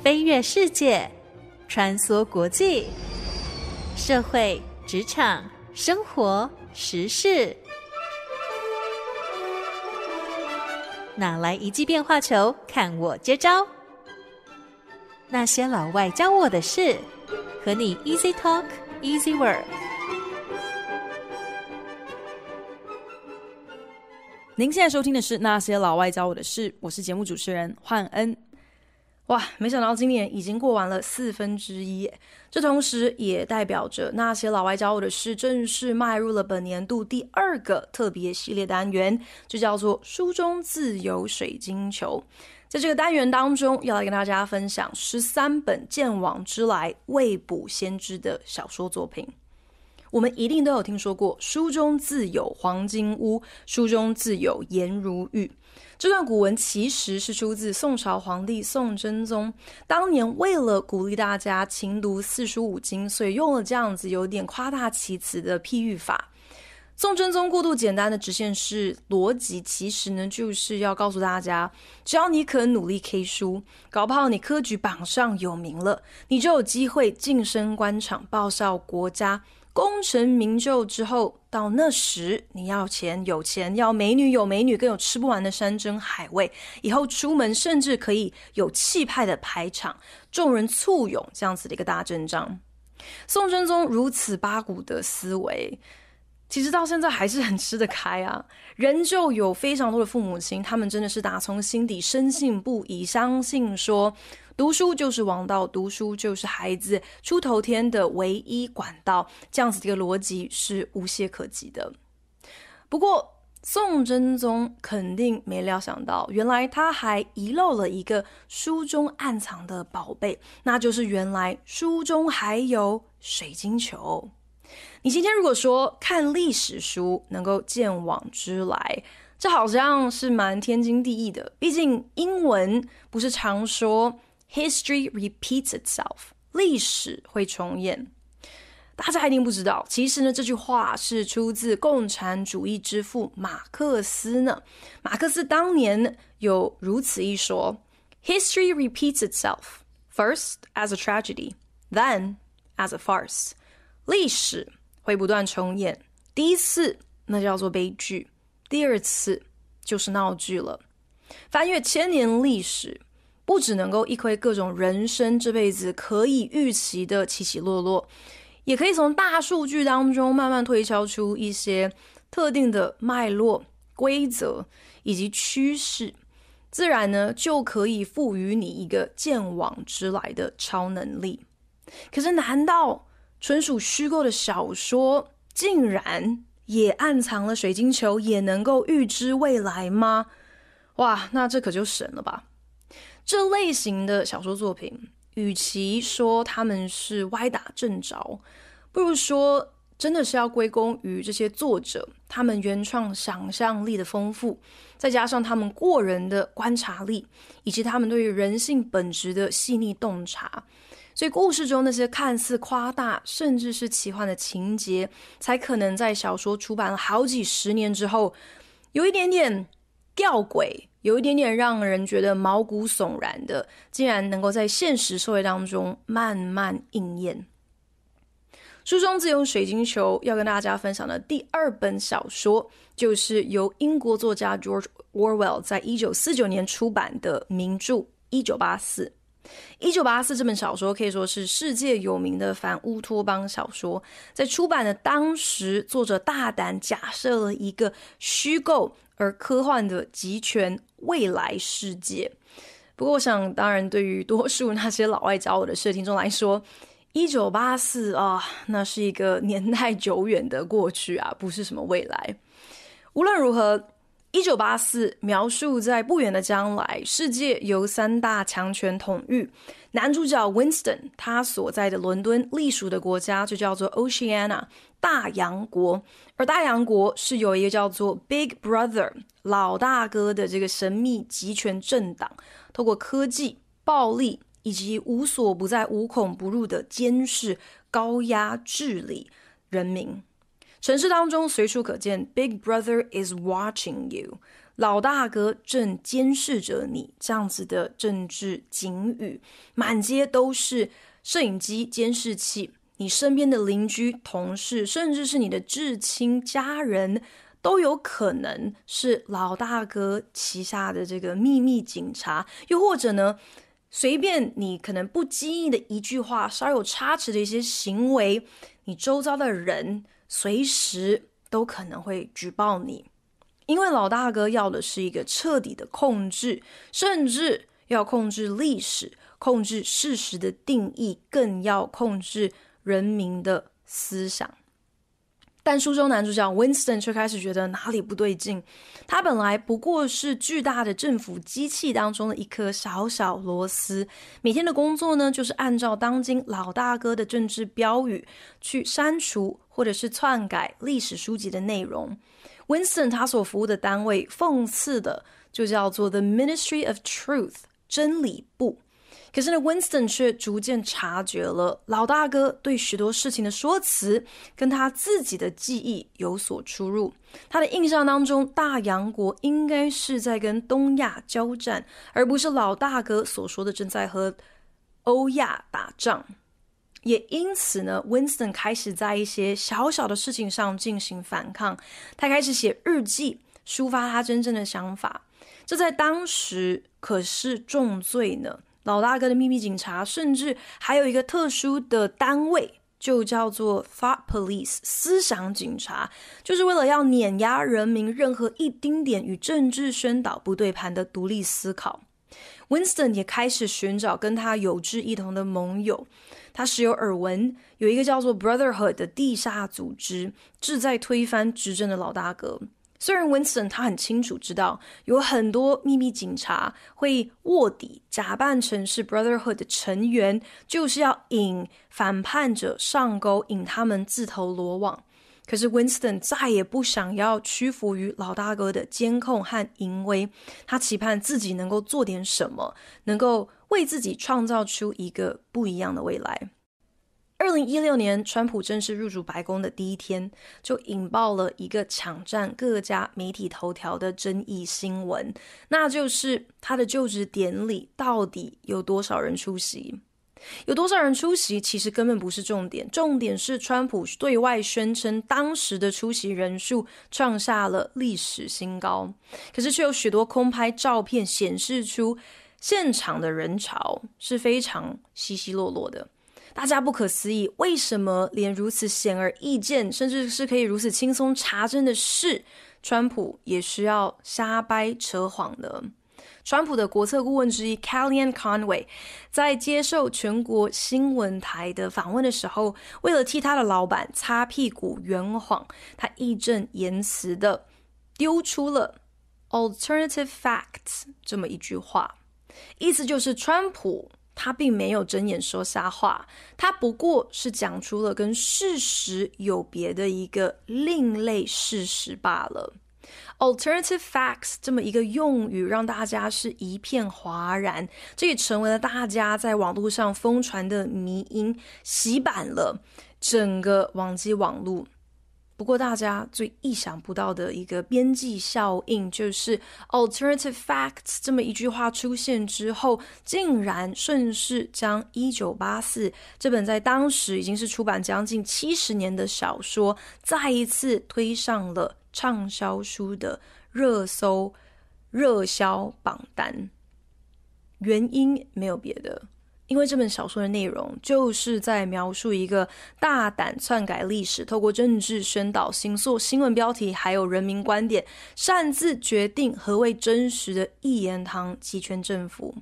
飞跃世界，穿梭国际，社会、职场、生活、时事，哪来一记变化球？看我接招！那些老外教我的事，和你 Easy Talk，Easy Work。您现在收听的是《那些老外教我的事》，我是节目主持人焕恩。哇，没想到今年已经过完了四分之一，这同时也代表着那些老外教我的事正式迈入了本年度第二个特别系列单元，就叫做“书中自有水晶球”。在这个单元当中，要来跟大家分享十三本见往之来未卜先知的小说作品。我们一定都有听说过“书中自有黄金屋”，“书中自有颜如玉”。这段古文其实是出自宋朝皇帝宋真宗，当年为了鼓励大家勤读四书五经，所以用了这样子有点夸大其词的譬喻法。宋真宗过度简单的直线式逻辑，其实呢就是要告诉大家，只要你肯努力，K 书，搞不好你科举榜上有名了，你就有机会晋升官场，报效国家。功成名就之后，到那时你要钱有钱，要美女有美女，更有吃不完的山珍海味。以后出门甚至可以有气派的排场，众人簇拥这样子的一个大阵仗。宋真宗如此八股的思维。其实到现在还是很吃得开啊，仍旧有非常多的父母亲，他们真的是打从心底深信不疑，相信说读书就是王道，读书就是孩子出头天的唯一管道，这样子的一个逻辑是无懈可击的。不过宋真宗肯定没料想到，原来他还遗漏了一个书中暗藏的宝贝，那就是原来书中还有水晶球。你今天如果说看历史书能够见往知来，这好像是蛮天经地义的。毕竟英文不是常说 “history repeats itself”，历史会重演。大家一定不知道，其实呢这句话是出自《共产主义之父》马克思呢。马克思当年有如此一说：“history repeats itself first as a tragedy, then as a farce。”历史。会不断重演，第一次那叫做悲剧，第二次就是闹剧了。翻阅千年历史，不只能够一窥各种人生这辈子可以预期的起起落落，也可以从大数据当中慢慢推敲出一些特定的脉络、规则以及趋势，自然呢就可以赋予你一个见往之来的超能力。可是，难道？纯属虚构的小说，竟然也暗藏了水晶球，也能够预知未来吗？哇，那这可就神了吧！这类型的小说作品，与其说他们是歪打正着，不如说真的是要归功于这些作者他们原创想象力的丰富，再加上他们过人的观察力，以及他们对于人性本质的细腻洞察。所以，故事中那些看似夸大，甚至是奇幻的情节，才可能在小说出版了好几十年之后，有一点点吊诡，有一点点让人觉得毛骨悚然的，竟然能够在现实社会当中慢慢应验。书中自由水晶球。要跟大家分享的第二本小说，就是由英国作家 George Orwell 在一九四九年出版的名著《一九八四》。《一九八四》这本小说可以说是世界有名的反乌托邦小说，在出版的当时，作者大胆假设了一个虚构而科幻的集权未来世界。不过，我想，当然对于多数那些老外找我的社听中来说，《一九八四》啊，那是一个年代久远的过去啊，不是什么未来。无论如何。一九八四描述在不远的将来，世界由三大强权统御。男主角 Winston 他所在的伦敦隶属的国家就叫做 Oceania 大洋国，而大洋国是有一个叫做 Big Brother 老大哥的这个神秘集权政党，透过科技、暴力以及无所不在、无孔不入的监视、高压治理人民。城市当中随处可见 “Big Brother is watching you”，老大哥正监视着你这样子的政治警语，满街都是摄影机、监视器。你身边的邻居、同事，甚至是你的至亲家人，都有可能是老大哥旗下的这个秘密警察。又或者呢，随便你可能不经意的一句话，稍有差池的一些行为，你周遭的人。随时都可能会举报你，因为老大哥要的是一个彻底的控制，甚至要控制历史、控制事实的定义，更要控制人民的思想。但书中男主角 Winston 却开始觉得哪里不对劲。他本来不过是巨大的政府机器当中的一颗小小螺丝，每天的工作呢，就是按照当今老大哥的政治标语去删除或者是篡改历史书籍的内容。Winston 他所服务的单位讽刺的就叫做 The Ministry of Truth（ 真理部）。可是呢，Winston 却逐渐察觉了老大哥对许多事情的说辞跟他自己的记忆有所出入。他的印象当中，大洋国应该是在跟东亚交战，而不是老大哥所说的正在和欧亚打仗。也因此呢，Winston 开始在一些小小的事情上进行反抗。他开始写日记，抒发他真正的想法。这在当时可是重罪呢。老大哥的秘密警察，甚至还有一个特殊的单位，就叫做 Thought Police（ 思想警察），就是为了要碾压人民任何一丁点与政治宣导不对盘的独立思考。Winston 也开始寻找跟他有志一同的盟友，他时有耳闻有一个叫做 Brotherhood（ 的地下组织）志在推翻执政的老大哥。虽然 Winston 他很清楚知道有很多秘密警察会卧底，假扮成是 Brotherhood 的成员，就是要引反叛者上钩，引他们自投罗网。可是 Winston 再也不想要屈服于老大哥的监控和淫威，他期盼自己能够做点什么，能够为自己创造出一个不一样的未来。二零一六年，川普正式入主白宫的第一天，就引爆了一个抢占各家媒体头条的争议新闻，那就是他的就职典礼到底有多少人出席？有多少人出席？其实根本不是重点，重点是川普对外宣称当时的出席人数创下了历史新高，可是却有许多空拍照片显示出现场的人潮是非常稀稀落落的。大家不可思议，为什么连如此显而易见，甚至是可以如此轻松查证的事，川普也需要瞎掰扯谎呢？川普的国策顾问之一 k a l i a n Conway，在接受全国新闻台的访问的时候，为了替他的老板擦屁股圆谎，他义正言辞的丢出了 “alternative facts” 这么一句话，意思就是川普。他并没有睁眼说瞎话，他不过是讲出了跟事实有别的一个另类事实罢了。Alternative facts 这么一个用语让大家是一片哗然，这也成为了大家在网络上疯传的迷因，洗版了整个网际网络。不过，大家最意想不到的一个边际效应，就是 “alternative facts” 这么一句话出现之后，竟然顺势将《一九八四》这本在当时已经是出版将近七十年的小说，再一次推上了畅销书的热搜热销榜单。原因没有别的。因为这本小说的内容就是在描述一个大胆篡改历史、透过政治宣导、新塑新闻标题、还有人民观点，擅自决定何谓真实的一言堂集权政府。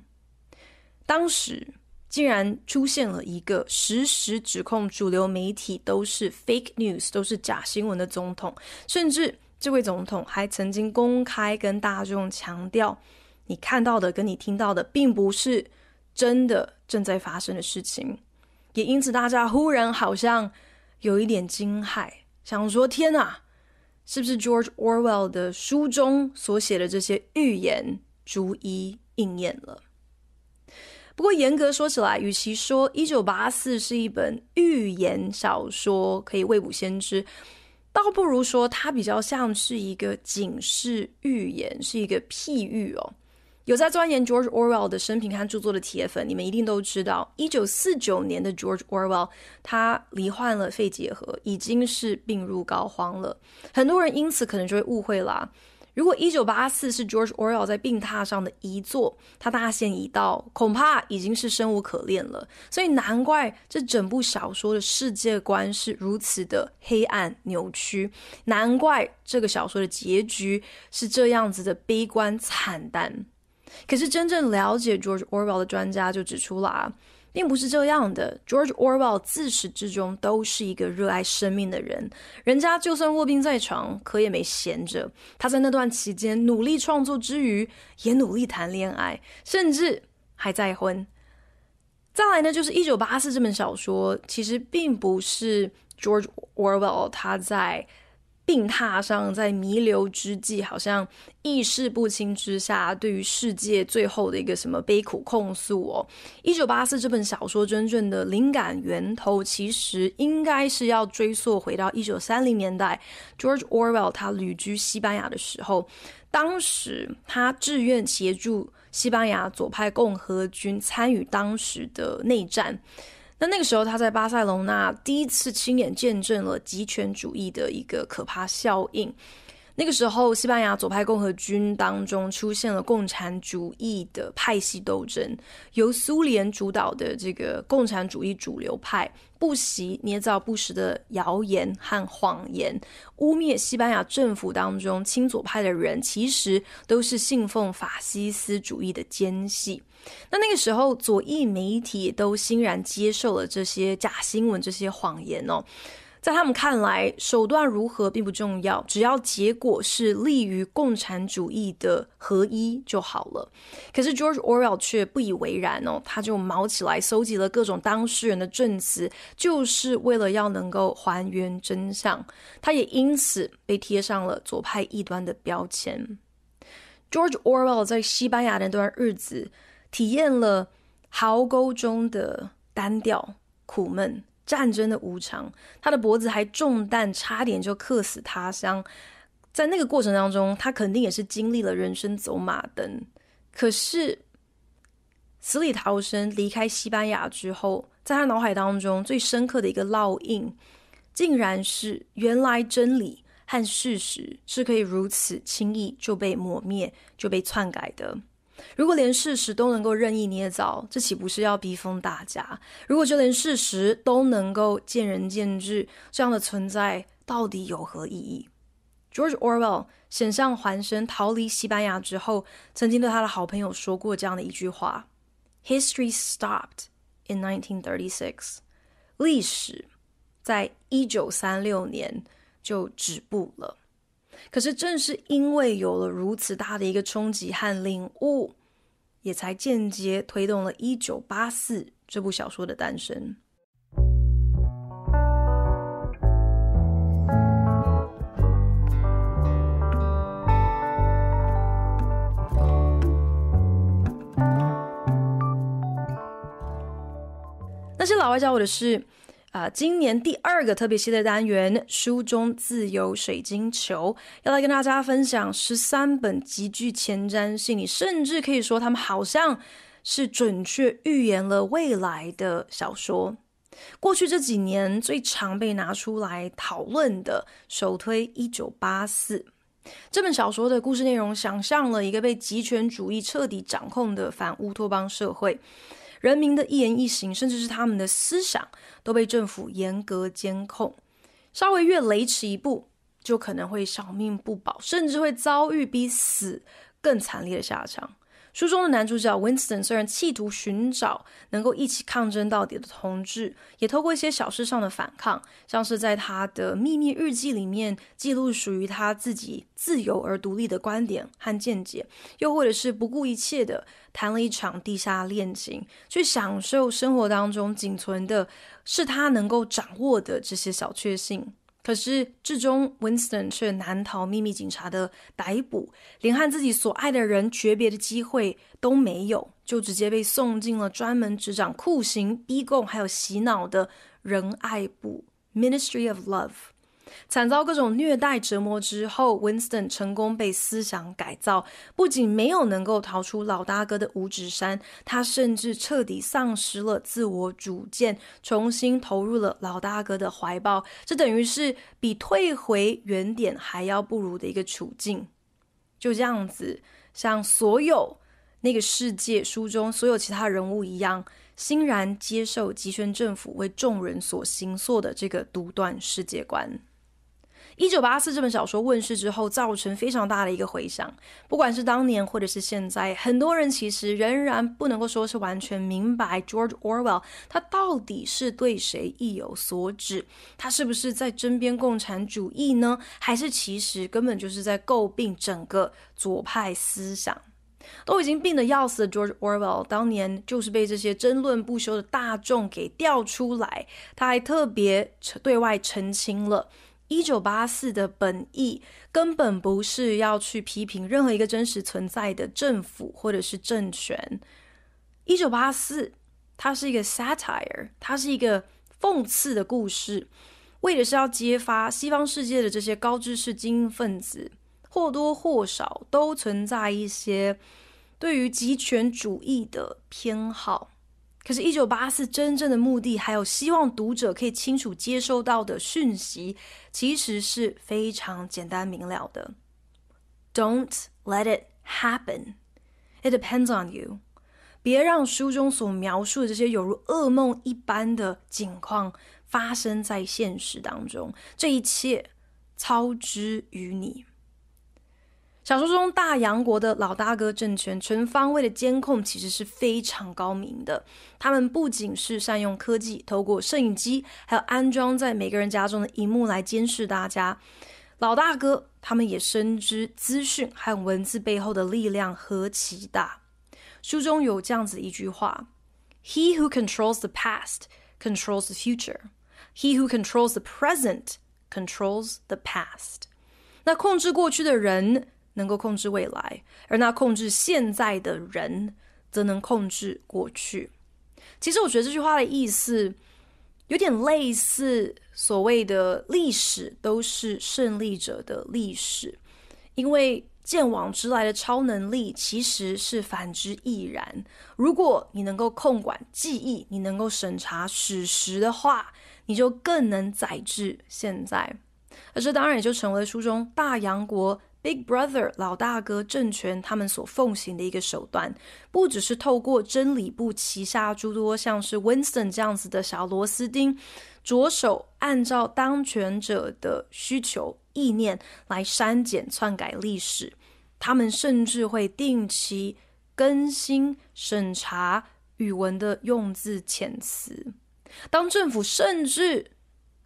当时竟然出现了一个实时指控主流媒体都是 fake news、都是假新闻的总统，甚至这位总统还曾经公开跟大众强调，你看到的跟你听到的并不是真的。正在发生的事情，也因此大家忽然好像有一点惊骇，想说：“天哪，是不是 George Orwell 的书中所写的这些预言逐一应验了？”不过严格说起来，与其说《一九八四》是一本预言小说，可以未卜先知，倒不如说它比较像是一个警示预言，是一个譬喻哦。有在钻研 George Orwell 的生平和著作的铁粉，你们一定都知道，一九四九年的 George Orwell 他罹患了肺结核，已经是病入膏肓了。很多人因此可能就会误会啦。如果一九八四是 George Orwell 在病榻上的遗作，他大限已到，恐怕已经是生无可恋了。所以难怪这整部小说的世界观是如此的黑暗扭曲，难怪这个小说的结局是这样子的悲观惨淡。可是，真正了解 George Orwell 的专家就指出了，并不是这样的。George Orwell 自始至终都是一个热爱生命的人。人家就算卧病在床，可也没闲着。他在那段期间努力创作之余，也努力谈恋爱，甚至还在婚。再来呢，就是《一九八四》这本小说，其实并不是 George Orwell 他在。病榻上，在弥留之际，好像意识不清之下，对于世界最后的一个什么悲苦控诉哦。一九八四这本小说真正的灵感源头，其实应该是要追溯回到一九三零年代，George Orwell 他旅居西班牙的时候，当时他志愿协助西班牙左派共和军参与当时的内战。那那个时候，他在巴塞隆纳第一次亲眼见证了极权主义的一个可怕效应。那个时候，西班牙左派共和军当中出现了共产主义的派系斗争，由苏联主导的这个共产主义主流派不惜捏造不实的谣言和谎言，污蔑西班牙政府当中亲左派的人其实都是信奉法西斯主义的奸细。那那个时候，左翼媒体都欣然接受了这些假新闻、这些谎言哦。在他们看来，手段如何并不重要，只要结果是利于共产主义的合一就好了。可是 George Orwell 却不以为然哦，他就毛起来，搜集了各种当事人的证词，就是为了要能够还原真相。他也因此被贴上了左派异端的标签。George Orwell 在西班牙那段日子。体验了壕沟中的单调、苦闷，战争的无常。他的脖子还中弹，差点就客死他乡。在那个过程当中，他肯定也是经历了人生走马灯。可是死里逃生，离开西班牙之后，在他脑海当中最深刻的一个烙印，竟然是原来真理和事实是可以如此轻易就被抹灭、就被篡改的。如果连事实都能够任意捏造，这岂不是要逼疯大家？如果就连事实都能够见仁见智，这样的存在到底有何意义？George Orwell 险象环生逃离西班牙之后，曾经对他的好朋友说过这样的一句话：“History stopped in 1936。”历史在一九三六年就止步了。可是，正是因为有了如此大的一个冲击和领悟，也才间接推动了《一九八四》这部小说的诞生。那些老外教我的是。啊，今年第二个特别系列单元《书中自由水晶球》，要来跟大家分享十三本极具前瞻性，你甚至可以说他们好像是准确预言了未来的小说。过去这几年最常被拿出来讨论的，首推《一九八四》这本小说的故事内容，想象了一个被极权主义彻底掌控的反乌托邦社会。人民的一言一行，甚至是他们的思想，都被政府严格监控。稍微越雷池一步，就可能会小命不保，甚至会遭遇比死更惨烈的下场。书中的男主角 Winston 虽然企图寻找能够一起抗争到底的同志，也透过一些小事上的反抗，像是在他的秘密日记里面记录属于他自己自由而独立的观点和见解，又或者是不顾一切的谈了一场地下恋情，去享受生活当中仅存的是他能够掌握的这些小确幸。可是，至终，Winston 却难逃秘密警察的逮捕，连和自己所爱的人诀别的机会都没有，就直接被送进了专门执掌酷刑、逼供，还有洗脑的仁爱部 （Ministry of Love）。惨遭各种虐待折磨之后，Winston 成功被思想改造，不仅没有能够逃出老大哥的五指山，他甚至彻底丧失了自我主见，重新投入了老大哥的怀抱。这等于是比退回原点还要不如的一个处境。就这样子，像所有那个世界书中所有其他人物一样，欣然接受集权政府为众人所行所的这个独断世界观。一九八四这本小说问世之后，造成非常大的一个回响。不管是当年，或者是现在，很多人其实仍然不能够说是完全明白 George Orwell 他到底是对谁意有所指，他是不是在争边共产主义呢？还是其实根本就是在诟病整个左派思想？都已经病的要死的 George Orwell 当年就是被这些争论不休的大众给调出来，他还特别对外澄清了。《一九八四》的本意根本不是要去批评任何一个真实存在的政府或者是政权，《一九八四》它是一个 satire，它是一个讽刺的故事，为的是要揭发西方世界的这些高知识精英分子或多或少都存在一些对于极权主义的偏好。可是，一九八四真正的目的，还有希望读者可以清楚接收到的讯息，其实是非常简单明了的：Don't let it happen. It depends on you. 别让书中所描述的这些犹如噩梦一般的景况发生在现实当中。这一切操之于你。小说中，大洋国的老大哥政权全方位的监控其实是非常高明的。他们不仅是善用科技，透过摄影机，还有安装在每个人家中的荧幕来监视大家。老大哥他们也深知资讯还有文字背后的力量何其大。书中有这样子一句话：He who controls the past controls the future. He who controls the present controls the past. 那控制过去的人。能够控制未来，而那控制现在的人，则能控制过去。其实，我觉得这句话的意思有点类似所谓的“历史都是胜利者的历史”，因为见往之来的超能力其实是反之亦然。如果你能够控管记忆，你能够审查史实的话，你就更能载至现在。而这当然也就成为了书中大洋国。Big Brother 老大哥政权，他们所奉行的一个手段，不只是透过真理部旗下诸多像是 Winston 这样子的小螺丝钉，着手按照当权者的需求意念来删减篡改历史。他们甚至会定期更新审查语文的用字遣词。当政府甚至。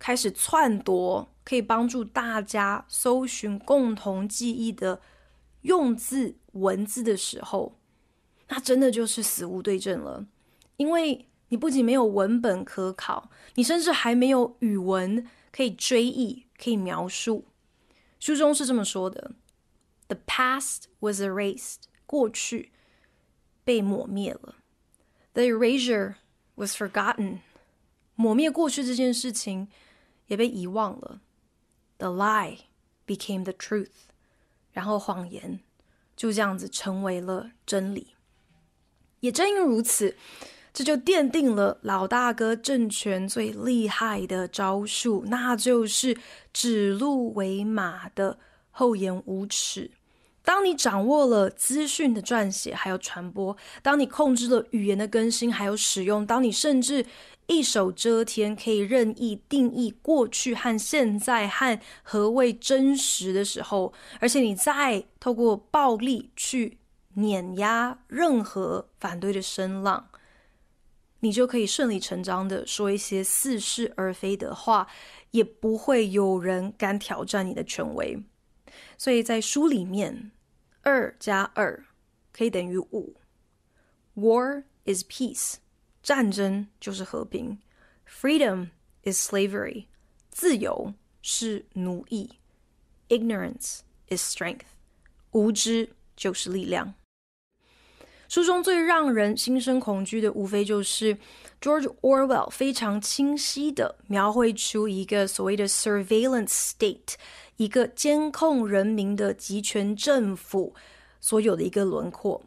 开始篡夺可以帮助大家搜寻共同记忆的用字文字的时候，那真的就是死无对证了。因为你不仅没有文本可考，你甚至还没有语文可以追忆、可以描述。书中是这么说的：“The past was erased，过去被抹灭了。The erasure was forgotten，抹灭过去这件事情。”也被遗忘了，the lie became the truth，然后谎言就这样子成为了真理。也正因如此，这就奠定了老大哥政权最厉害的招数，那就是指鹿为马的厚颜无耻。当你掌握了资讯的撰写还有传播，当你控制了语言的更新还有使用，当你甚至。一手遮天，可以任意定义过去和现在和何谓真实的时候，而且你再透过暴力去碾压任何反对的声浪，你就可以顺理成章的说一些似是而非的话，也不会有人敢挑战你的权威。所以在书里面，二加二可以等于五。War is peace. 战争就是和平，Freedom is slavery，自由是奴役，Ignorance is strength，无知就是力量。书中最让人心生恐惧的，无非就是 George Orwell 非常清晰的描绘出一个所谓的 Surveillance State，一个监控人民的集权政府所有的一个轮廓。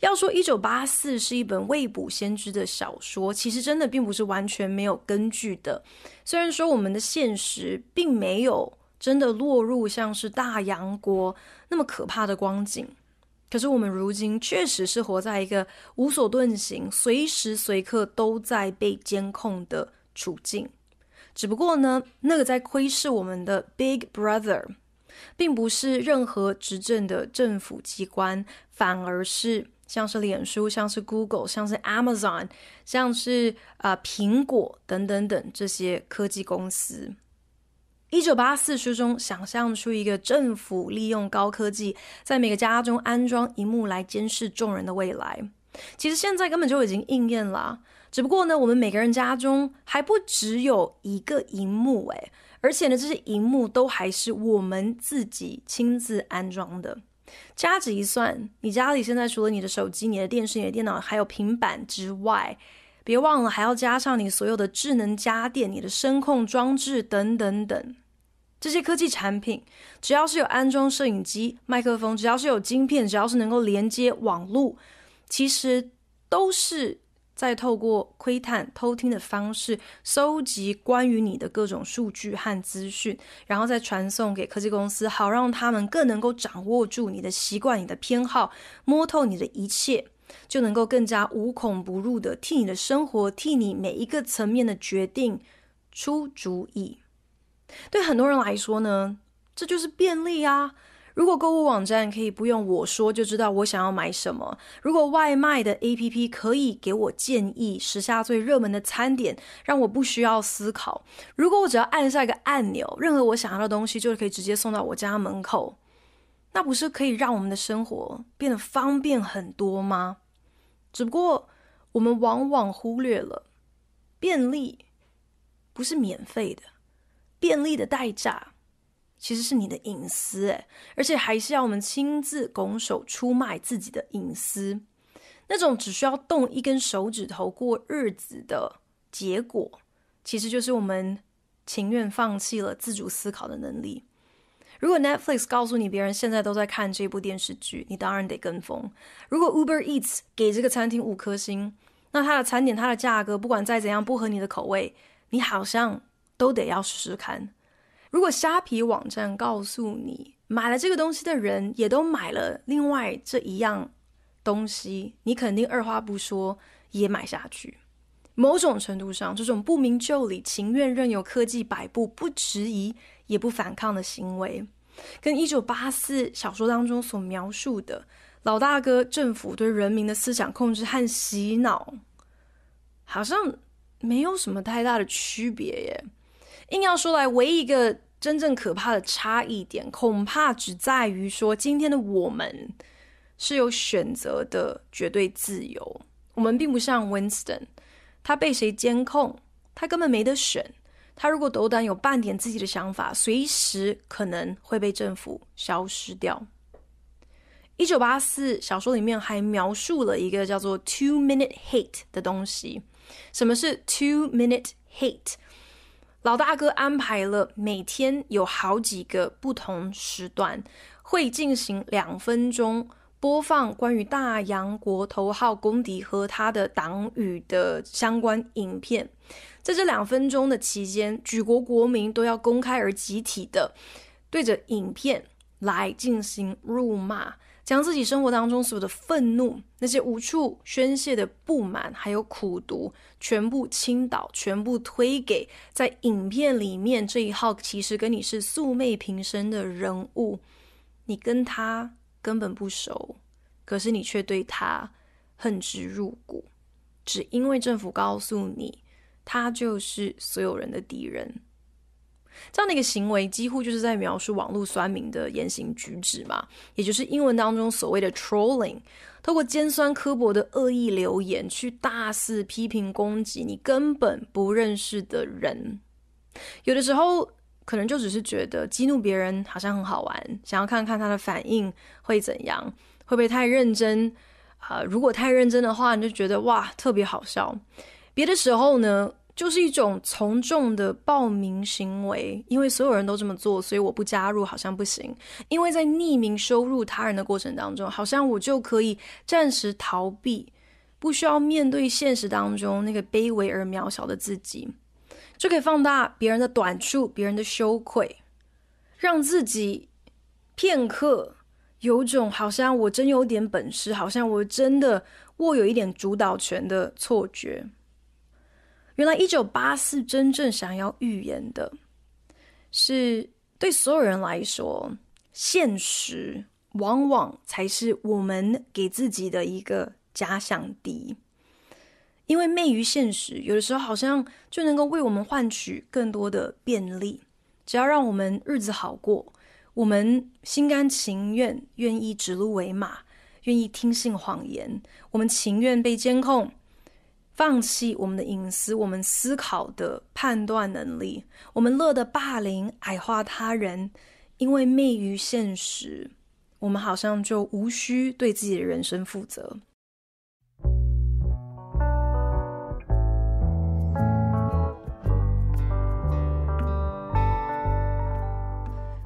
要说《一九八四》是一本未卜先知的小说，其实真的并不是完全没有根据的。虽然说我们的现实并没有真的落入像是大洋国那么可怕的光景，可是我们如今确实是活在一个无所遁形、随时随刻都在被监控的处境。只不过呢，那个在窥视我们的 Big Brother，并不是任何执政的政府机关，反而是。像是脸书，像是 Google，像是 Amazon，像是啊苹果等等等这些科技公司。一九八四书中想象出一个政府利用高科技在每个家中安装荧幕来监视众人的未来，其实现在根本就已经应验了。只不过呢，我们每个人家中还不只有一个荧幕，诶，而且呢，这些荧幕都还是我们自己亲自安装的。掐指一算，你家里现在除了你的手机、你的电视、你的电脑，还有平板之外，别忘了还要加上你所有的智能家电、你的声控装置等等等。这些科技产品，只要是有安装摄影机、麦克风，只要是有晶片，只要是能够连接网络，其实都是。再透过窥探、偷听的方式，收集关于你的各种数据和资讯，然后再传送给科技公司，好让他们更能够掌握住你的习惯、你的偏好，摸透你的一切，就能够更加无孔不入的替你的生活、替你每一个层面的决定出主意。对很多人来说呢，这就是便利啊。如果购物网站可以不用我说就知道我想要买什么，如果外卖的 APP 可以给我建议时下最热门的餐点，让我不需要思考，如果我只要按下一个按钮，任何我想要的东西就可以直接送到我家门口，那不是可以让我们的生活变得方便很多吗？只不过我们往往忽略了，便利不是免费的，便利的代价。其实是你的隐私，诶，而且还是要我们亲自拱手出卖自己的隐私。那种只需要动一根手指头过日子的结果，其实就是我们情愿放弃了自主思考的能力。如果 Netflix 告诉你别人现在都在看这部电视剧，你当然得跟风；如果 Uber Eats 给这个餐厅五颗星，那它的餐点、它的价格，不管再怎样不合你的口味，你好像都得要试试看。如果虾皮网站告诉你买了这个东西的人也都买了另外这一样东西，你肯定二话不说也买下去。某种程度上，这种不明就里、情愿任由科技摆布、不迟疑也不反抗的行为，跟《一九八四》小说当中所描述的老大哥政府对人民的思想控制和洗脑，好像没有什么太大的区别耶。硬要说来，唯一一个真正可怕的差异点，恐怕只在于说，今天的我们是有选择的绝对自由，我们并不像 Winston，他被谁监控，他根本没得选，他如果斗胆有半点自己的想法，随时可能会被政府消失掉。一九八四小说里面还描述了一个叫做 Two Minute Hate 的东西，什么是 Two Minute Hate？老大哥安排了每天有好几个不同时段，会进行两分钟播放关于大洋国头号公敌和他的党羽的相关影片。在这两分钟的期间，举国国民都要公开而集体的对着影片来进行辱骂。将自己生活当中所有的愤怒、那些无处宣泄的不满，还有苦读，全部倾倒，全部推给在影片里面这一号，其实跟你是素昧平生的人物，你跟他根本不熟，可是你却对他恨之入骨，只因为政府告诉你，他就是所有人的敌人。这样的一个行为，几乎就是在描述网络酸民的言行举止嘛，也就是英文当中所谓的 trolling，透过尖酸刻薄的恶意留言去大肆批评攻击你根本不认识的人。有的时候，可能就只是觉得激怒别人好像很好玩，想要看看他的反应会怎样，会不会太认真？啊，如果太认真的话，你就觉得哇特别好笑。别的时候呢？就是一种从众的报名行为，因为所有人都这么做，所以我不加入好像不行。因为在匿名收入他人的过程当中，好像我就可以暂时逃避，不需要面对现实当中那个卑微而渺小的自己，就可以放大别人的短处、别人的羞愧，让自己片刻有种好像我真有点本事，好像我真的握有一点主导权的错觉。原来，一九八四真正想要预言的，是对所有人来说，现实往往才是我们给自己的一个假想敌。因为媚于现实，有的时候好像就能够为我们换取更多的便利。只要让我们日子好过，我们心甘情愿，愿意指鹿为马，愿意听信谎言，我们情愿被监控。放弃我们的隐私，我们思考的判断能力，我们乐得霸凌矮化他人，因为昧于现实，我们好像就无需对自己的人生负责。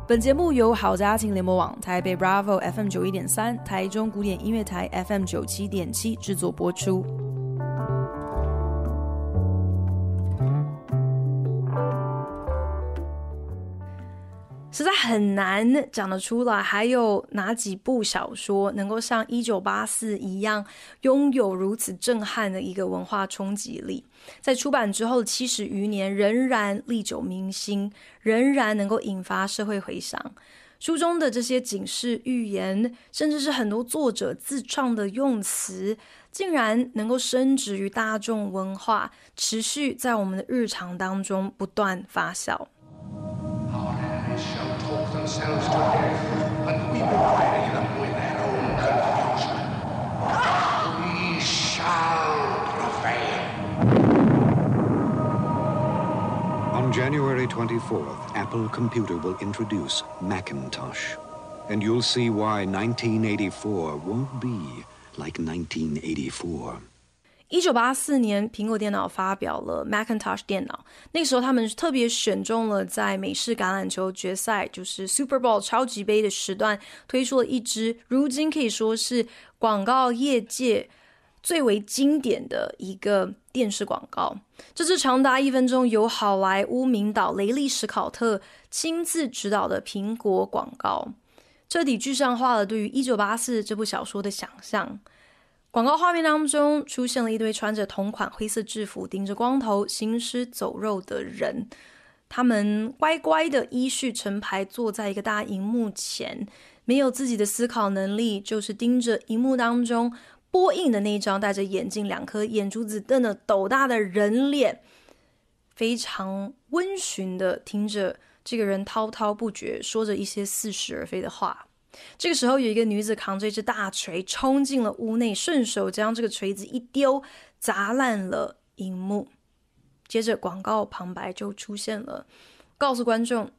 本节目由好家庭联盟网台北 Bravo FM 九一点三、台中古典音乐台 FM 九七点七制作播出。实在很难讲得出来，还有哪几部小说能够像《一九八四》一样，拥有如此震撼的一个文化冲击力，在出版之后的七十余年，仍然历久弥新，仍然能够引发社会回响。书中的这些警示预言，甚至是很多作者自创的用词，竟然能够升值于大众文化，持续在我们的日常当中不断发酵。themselves to death, and we will bury them with their own confusion. We shall prevail. On January 24th, Apple Computer will introduce Macintosh. And you'll see why 1984 won't be like 1984. 一九八四年，苹果电脑发表了 Macintosh 电脑。那个时候，他们特别选中了在美式橄榄球决赛，就是 Super Bowl 超级杯的时段，推出了一支如今可以说是广告业界最为经典的一个电视广告。这支长达一分钟、由好莱坞名导雷利·史考特亲自指导的苹果广告，彻底具象化了对于《一九八四》这部小说的想象。广告画面当中出现了一堆穿着同款灰色制服、顶着光头、行尸走肉的人，他们乖乖的依序成排坐在一个大荧幕前，没有自己的思考能力，就是盯着荧幕当中播映的那一张戴着眼镜、两颗眼珠子瞪得斗大的人脸，非常温驯的听着这个人滔滔不绝说着一些似是而非的话。这个时候，有一个女子扛着一只大锤冲进了屋内，顺手将这个锤子一丢，砸烂了荧幕。接着，广告旁白就出现了，告诉观众：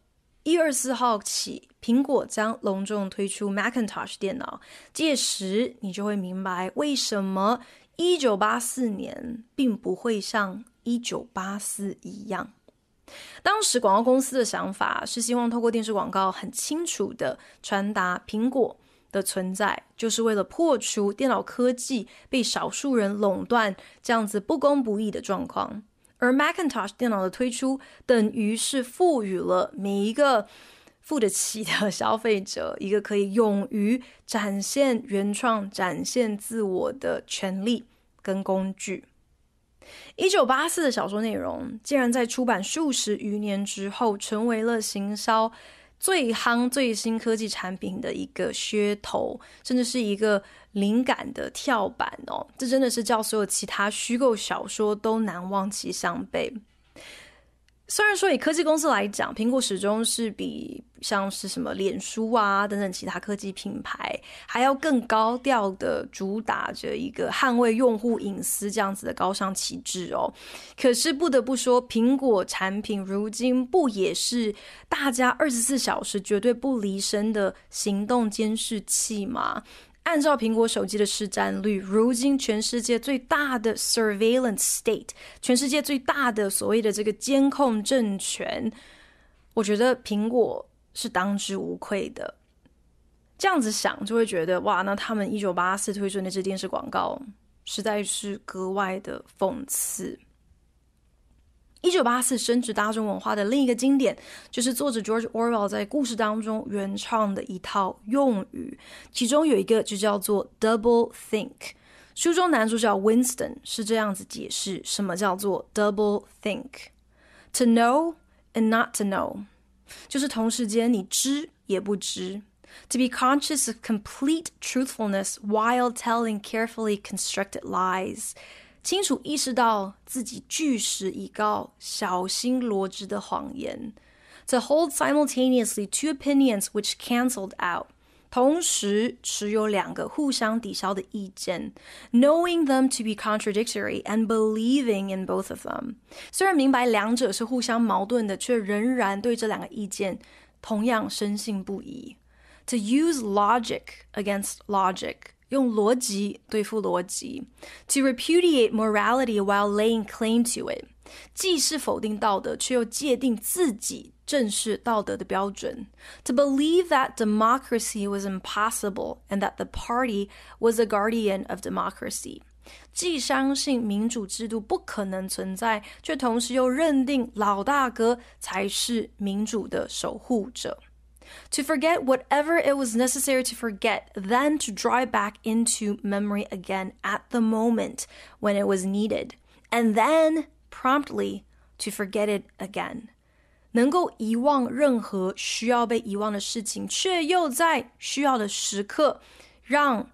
一二四号起，苹果将隆重推出 Macintosh 电脑。届时，你就会明白为什么一九八四年并不会像一九八四一样。当时广告公司的想法是希望透过电视广告很清楚的传达苹果的存在，就是为了破除电脑科技被少数人垄断这样子不公不义的状况。而 Macintosh 电脑的推出，等于是赋予了每一个付得起的消费者一个可以勇于展现原创、展现自我的权利跟工具。一九八四的小说内容，竟然在出版数十余年之后，成为了行销最夯最新科技产品的一个噱头，甚至是一个灵感的跳板哦！这真的是叫所有其他虚构小说都难望其项背。虽然说以科技公司来讲，苹果始终是比像是什么脸书啊等等其他科技品牌还要更高调的主打着一个捍卫用户隐私这样子的高尚旗帜哦。可是不得不说，苹果产品如今不也是大家二十四小时绝对不离身的行动监视器吗？按照苹果手机的市占率，如今全世界最大的 surveillance state，全世界最大的所谓的这个监控政权，我觉得苹果是当之无愧的。这样子想，就会觉得哇，那他们一九八四推出那只电视广告，实在是格外的讽刺。一九八四，深植大众文化的另一个经典，就是作者 George Orwell 在故事当中原创的一套用语，其中有一个就叫做 “doublethink”。书中男主角 Winston 是这样子解释什么叫做 “doublethink”：to know and not to know，就是同时间你知也不知；to be conscious of complete truthfulness while telling carefully constructed lies。清楚意识到自己据实以告、小心罗织的谎言。To hold simultaneously two opinions which cancelled out，同时持有两个互相抵消的意见，knowing them to be contradictory and believing in both of them。虽然明白两者是互相矛盾的，却仍然对这两个意见同样深信不疑。To use logic against logic。用逻辑对付逻辑，to repudiate morality while laying claim to it，既是否定道德，却又界定自己正是道德的标准；to believe that democracy was impossible and that the party was a guardian of democracy，既相信民主制度不可能存在，却同时又认定老大哥才是民主的守护者。to forget whatever it was necessary to forget, then to drive back into memory again at the moment when it was needed, and then promptly to forget it again. 能够遗忘任何需要被遗忘的事情，却又在需要的时刻让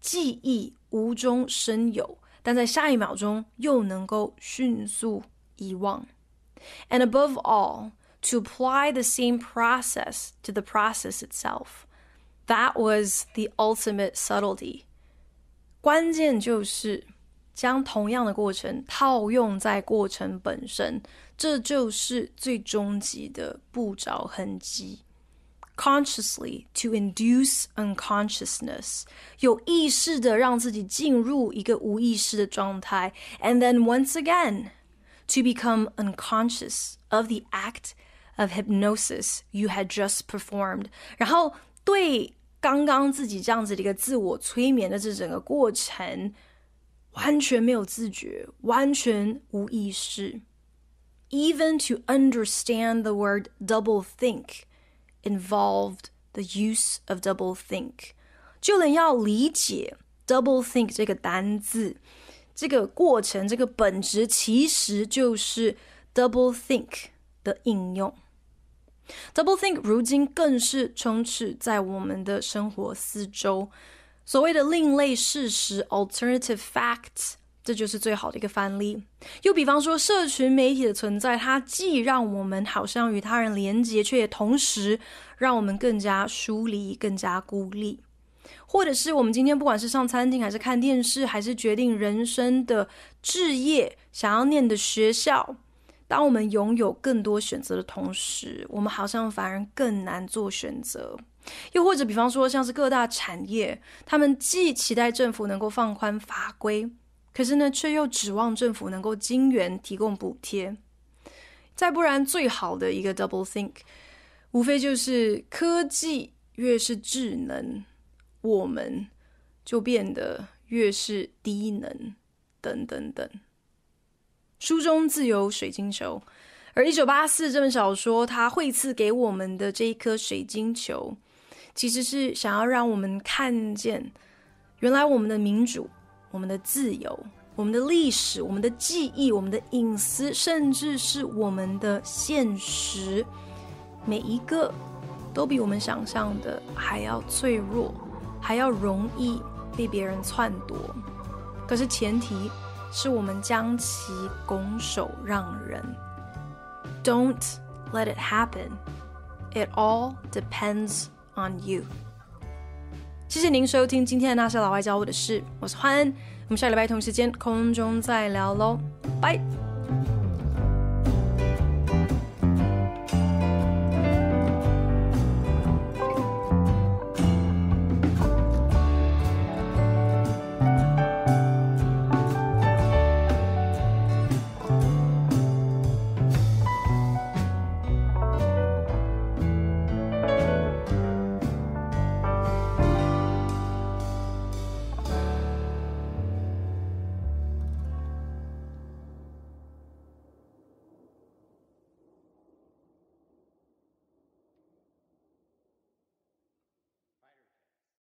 记忆无中生有，但在下一秒钟又能够迅速遗忘。And above all, to apply the same process to the process itself. That was the ultimate subtlety. Consciously to induce unconsciousness，有意识的让自己进入一个无意识的状态，and then once again to become unconscious of the act of hypnosis you had just performed。然后对刚刚自己这样子的一个自我催眠的这整个过程，完全没有自觉，完全无意识。Even to understand the word double think involved the use of double think，就连要理解 double think 这个单字。这个过程，这个本质其实就是 double think 的应用。Doublethink 如今更是充斥在我们的生活四周。所谓的另类事实 （alternative facts），这就是最好的一个范例。又比方说，社群媒体的存在，它既让我们好像与他人连结，却也同时让我们更加疏离、更加孤立。或者是我们今天不管是上餐厅，还是看电视，还是决定人生的置业、想要念的学校。当我们拥有更多选择的同时，我们好像反而更难做选择。又或者，比方说像是各大产业，他们既期待政府能够放宽法规，可是呢，却又指望政府能够金援提供补贴。再不然，最好的一个 double think，无非就是科技越是智能，我们就变得越是低能，等等等。书中自有水晶球，而《一九八四》这本小说，它绘赐给我们的这一颗水晶球，其实是想要让我们看见，原来我们的民主、我们的自由、我们的历史、我们的记忆、我们的隐私，甚至是我们的现实，每一个都比我们想象的还要脆弱，还要容易被别人篡夺。可是前提。是我们将其拱手让人。Don't let it happen. It all depends on you. 谢谢您收听今天的那些老外教我的事，我是欢恩。我们下礼拜同时间空中再聊喽，拜。